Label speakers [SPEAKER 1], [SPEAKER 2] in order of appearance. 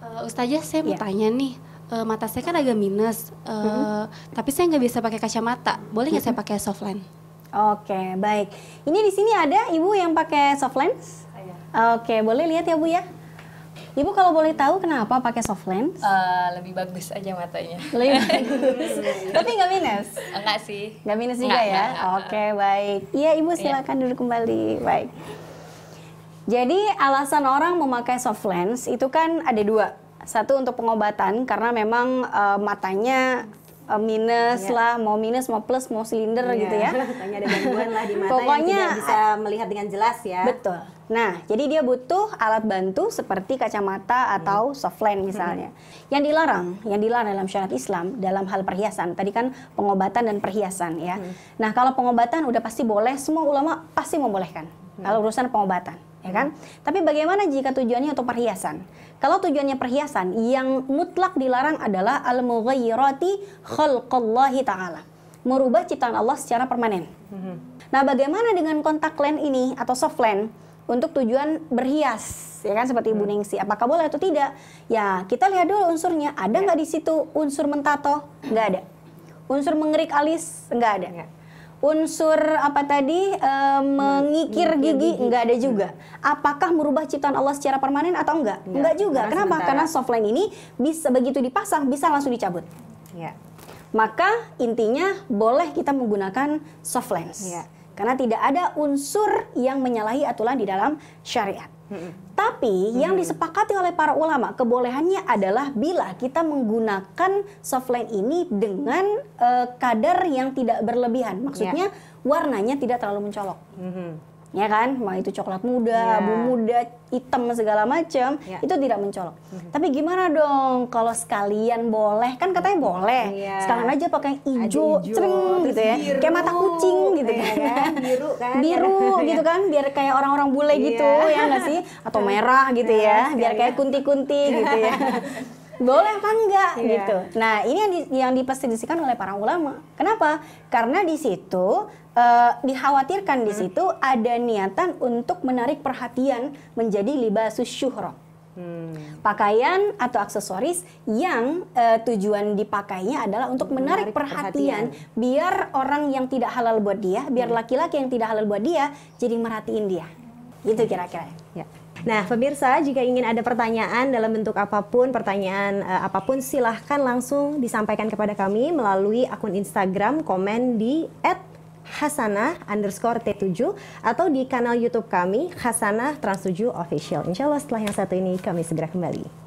[SPEAKER 1] Uh, Ustazah saya mau yeah. tanya nih uh, mata saya kan agak minus, uh, mm -hmm. tapi saya nggak bisa pakai kacamata. Boleh nggak mm -hmm. saya mm-hmm. pakai soft lens? Oke, okay, baik. Ini di sini ada ibu yang pakai soft lens. Oke, okay, boleh lihat ya bu ya. Ibu kalau boleh tahu kenapa pakai soft lens? Uh, lebih bagus aja matanya. Lebih bagus. Tapi nggak minus? Enggak sih. Nggak minus juga ya? enggak, ya? Oke, okay, baik. Iya ibu iya. silakan iya. duduk kembali. Baik. Jadi alasan orang memakai soft lens itu kan ada dua. Satu untuk pengobatan karena memang uh, matanya uh, minus yeah. lah, mau minus mau plus mau silinder yeah. gitu ya. Pokoknya ada gangguan lah di mata Pokoknya, yang tidak bisa melihat dengan jelas ya. Betul. Nah, jadi dia butuh alat bantu seperti kacamata atau hmm. soft lens misalnya. Hmm. Yang dilarang, yang dilarang dalam syariat Islam dalam hal perhiasan. Tadi kan pengobatan dan perhiasan ya. Hmm. Nah, kalau pengobatan udah pasti boleh, semua ulama pasti membolehkan. Hmm. Kalau urusan pengobatan ya kan? Tapi bagaimana jika tujuannya untuk perhiasan? Kalau tujuannya perhiasan, yang mutlak dilarang adalah al-mughayyirati khalqallahi ta'ala. Merubah ciptaan Allah secara permanen. Mhm. Nah, bagaimana dengan kontak lens ini atau soft lens untuk tujuan berhias, ya kan seperti Ibu mhm. Ningsi. Apakah boleh atau tidak? Ya, kita lihat dulu unsurnya. Ada ya. nggak di situ unsur mentato? Nggak ada. Unsur mengerik alis? Nggak ada. Ya unsur apa tadi e, mengikir gigi nggak ada juga. Hmm. Apakah merubah ciptaan Allah secara permanen atau enggak? Enggak, enggak juga. Karena Kenapa? Sementara. Karena softline ini bisa begitu dipasang bisa langsung dicabut. Ya. Maka intinya boleh kita menggunakan soft lens. Ya. Karena tidak ada unsur yang menyalahi aturan di dalam syariat. Tapi yang disepakati oleh para ulama kebolehannya adalah bila kita menggunakan softline ini dengan uh, kadar yang tidak berlebihan. Maksudnya yeah. warnanya tidak terlalu mencolok. Hmm ya kan mau itu coklat muda, yeah. abu muda, hitam segala macam yeah. itu tidak mencolok. Mm -hmm. Tapi gimana dong kalau sekalian boleh kan katanya boleh yeah. sekalian aja pakai hijau, cering gitu ya, biru. kayak mata kucing gitu yeah, kan, yeah. Kan, biru kan, biru gitu kan biar kayak orang-orang bule yeah. gitu iya. ya nggak sih atau merah gitu iya, ya biar kayak ya. kunti-kunti gitu ya. boleh apa enggak yeah. gitu. Nah, ini yang di, yang diperselisihkan oleh para ulama. Kenapa? Karena di situ uh, dikhawatirkan di hmm. situ ada niatan untuk menarik perhatian menjadi libasus syuhrah. Hmm. Pakaian atau aksesoris yang uh, tujuan dipakainya adalah untuk menarik, menarik perhatian, perhatian biar orang yang tidak halal buat dia, biar hmm. laki-laki hmm. yang tidak halal buat dia jadi merhatiin dia. Itu kira-kira. Ya. Nah, pemirsa, jika ingin ada pertanyaan dalam bentuk apapun, pertanyaan uh, apapun, silahkan langsung disampaikan kepada kami melalui akun Instagram, komen di Hasanah underscore T7 atau di kanal YouTube kami Hasanah Trans7 Official. Insya Allah setelah yang satu ini kami segera kembali.